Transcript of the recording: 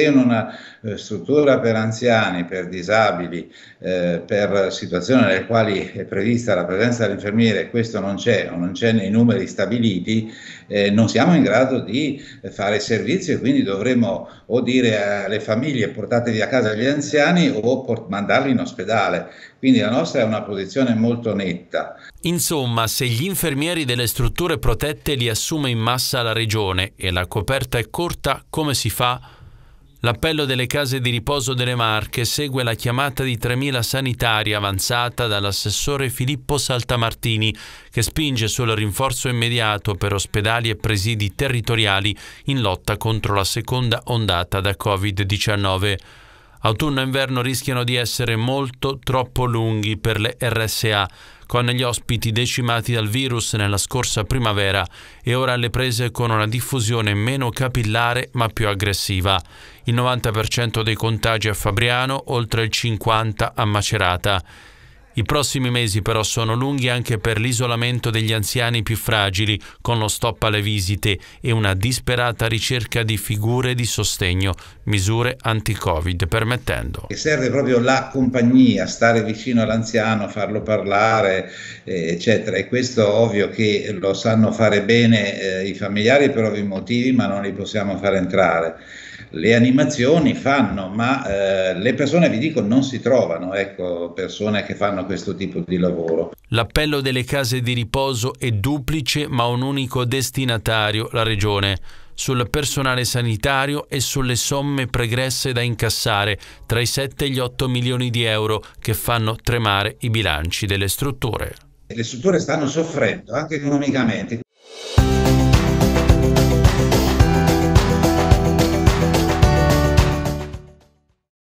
se in una eh, struttura per anziani, per disabili, eh, per situazioni nelle quali è prevista la presenza dell'infermiere, questo non c'è o non c'è nei numeri stabiliti, eh, non siamo in grado di fare servizio e quindi dovremo o dire alle famiglie portatevi a casa gli anziani o port- mandarli in ospedale. Quindi la nostra è una posizione molto netta. Insomma, se gli infermieri delle strutture protette li assume in massa la regione e la coperta è corta, come si fa? L'appello delle case di riposo delle Marche segue la chiamata di 3.000 sanitari avanzata dall'assessore Filippo Saltamartini, che spinge sul rinforzo immediato per ospedali e presidi territoriali in lotta contro la seconda ondata da Covid-19. Autunno e inverno rischiano di essere molto troppo lunghi per le RSA, con gli ospiti decimati dal virus nella scorsa primavera e ora alle prese con una diffusione meno capillare ma più aggressiva. Il 90% dei contagi a Fabriano, oltre il 50% a Macerata. I prossimi mesi però sono lunghi anche per l'isolamento degli anziani più fragili, con lo stop alle visite e una disperata ricerca di figure di sostegno, misure anti-Covid permettendo. Serve proprio la compagnia, stare vicino all'anziano, farlo parlare, eh, eccetera. E questo ovvio che lo sanno fare bene eh, i familiari per ovvi motivi, ma non li possiamo far entrare le animazioni fanno, ma eh, le persone, vi dico, non si trovano, ecco, persone che fanno questo tipo di lavoro. L'appello delle case di riposo è duplice, ma un unico destinatario, la Regione sul personale sanitario e sulle somme pregresse da incassare, tra i 7 e gli 8 milioni di euro che fanno tremare i bilanci delle strutture. Le strutture stanno soffrendo anche economicamente,